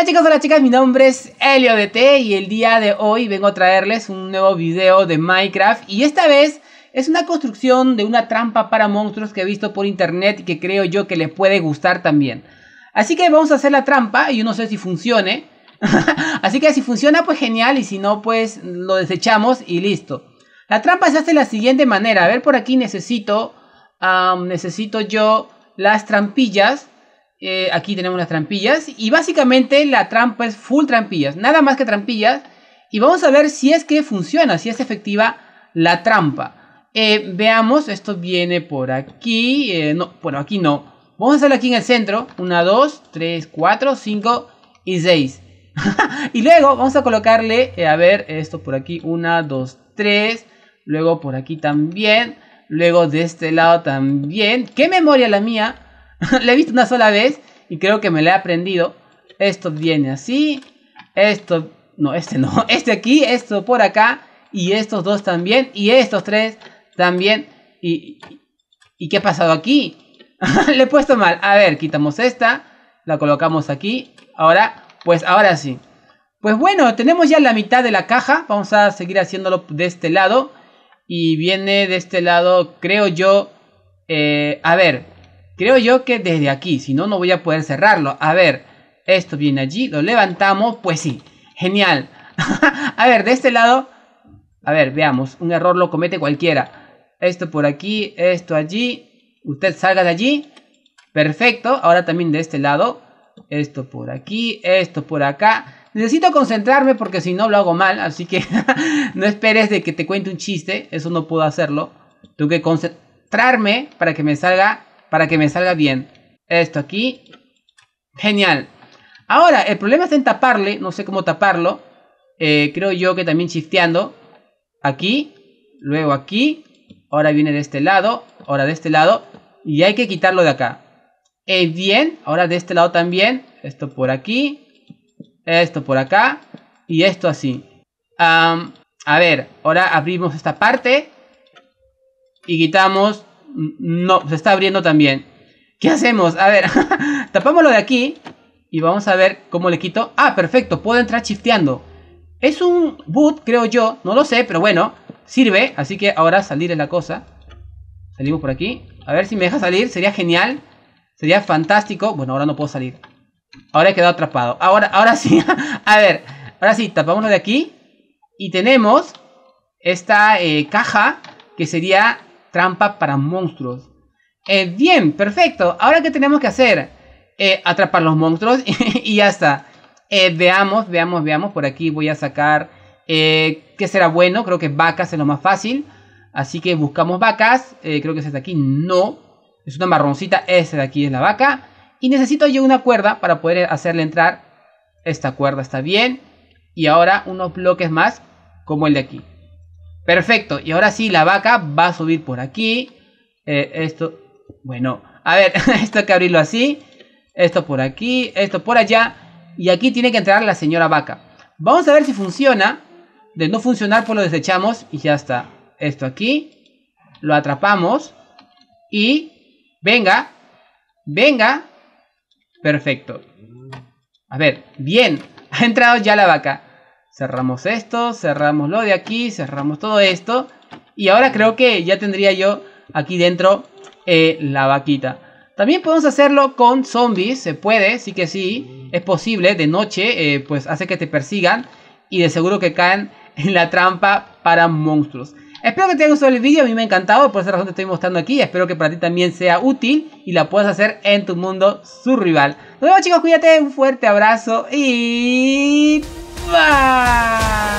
Hola chicos, hola chicas, mi nombre es Helio y el día de hoy vengo a traerles un nuevo video de Minecraft y esta vez es una construcción de una trampa para monstruos que he visto por internet y que creo yo que les puede gustar también. Así que vamos a hacer la trampa, yo no sé si funcione, así que si funciona pues genial y si no pues lo desechamos y listo. La trampa se hace de la siguiente manera, a ver por aquí necesito, necesito yo las trampillas eh, aquí tenemos las trampillas. Y básicamente la trampa es full trampillas. Nada más que trampillas. Y vamos a ver si es que funciona, si es efectiva la trampa. Eh, veamos, esto viene por aquí. Eh, no, bueno, aquí no. Vamos a hacerlo aquí en el centro. 1, 2, 3, 4, 5 y 6. y luego vamos a colocarle, a ver, esto por aquí. 1, 2, 3. Luego por aquí también. Luego de este lado también. ¿Qué memoria la mía? Le he visto una sola vez y creo que me la he aprendido. Esto viene así, esto, no, este no, este aquí, esto por acá, y estos dos también, y estos tres también. ¿Y, y qué ha pasado aquí? Le he puesto mal. A ver, quitamos esta, la colocamos aquí. Ahora, pues ahora sí. Pues bueno, tenemos ya la mitad de la caja. Vamos a seguir haciéndolo de este lado. Y viene de este lado, creo yo. Eh, a ver, Creo yo que desde aquí, si no, no voy a poder cerrarlo. A ver, esto viene allí, lo levantamos, pues sí, genial. a ver, de este lado, a ver, veamos, un error lo comete cualquiera. Esto por aquí, esto allí, usted salga de allí, perfecto. Ahora también de este lado, esto por aquí, esto por acá. Necesito concentrarme porque si no lo hago mal, así que no esperes de que te cuente un chiste, eso no puedo hacerlo. Tengo que concentrarme para que me salga para que me salga bien. Esto aquí. Genial. Ahora, el problema es en taparle. No sé cómo taparlo. Eh, creo yo que también shifteando. Aquí. Luego aquí. Ahora viene de este lado. Ahora de este lado. Y hay que quitarlo de acá. es bien. Ahora de este lado también. Esto por aquí. Esto por acá. Y esto así. a ver. Ahora abrimos esta parte. Y quitamos no, se está abriendo también. ¿Qué hacemos? A ver, tapámoslo de aquí y vamos a ver cómo le quito. Ah, perfecto, puedo entrar shifteando. Es un boot, creo yo. No lo sé, pero bueno, sirve. Así que ahora salir es la cosa. Salimos por aquí. A ver si me deja salir, sería genial. Sería fantástico. Bueno, ahora no puedo salir. Ahora he quedado atrapado. Ahora, ahora sí, a ver. Ahora sí, tapámoslo de aquí. Y tenemos esta eh, caja que sería trampa para monstruos. Eh, bien, perfecto. Ahora, que tenemos que hacer? Eh, atrapar los monstruos y, ya está. Eh, veamos, veamos, veamos. Por aquí voy a sacar qué será bueno. Creo que vacas es lo más fácil. Así que buscamos vacas. creo que es de aquí. No. Es una marroncita. Esta de aquí es la vaca. Y necesito yo una cuerda para poder hacerle entrar. Esta cuerda está bien. Y ahora unos bloques más como el de aquí. Perfecto. Y ahora sí, la vaca va a subir por aquí. Eh, esto, bueno, a ver, esto hay que abrirlo así. Esto por aquí, esto por allá. Y aquí tiene que entrar la señora vaca. Vamos a ver si funciona. De no funcionar, pues lo desechamos y ya está. Esto aquí. Lo atrapamos. Y venga, venga. Perfecto. A ver, bien. Ha entrado ya la vaca cerramos esto, cerramos lo de aquí, cerramos todo esto. Y ahora creo que ya tendría yo aquí dentro eh, la vaquita. También podemos hacerlo con zombies, se puede, sí que sí, es posible, de noche, eh, pues hace que te persigan y de seguro que caen en la trampa para monstruos. Espero que te haya gustado el vídeo, a mí me ha encantado, por esa razón te estoy mostrando aquí, espero que para ti también sea útil y la puedas hacer en tu mundo su rival. Nos vemos chicos, cuídate, un fuerte abrazo y... Bye!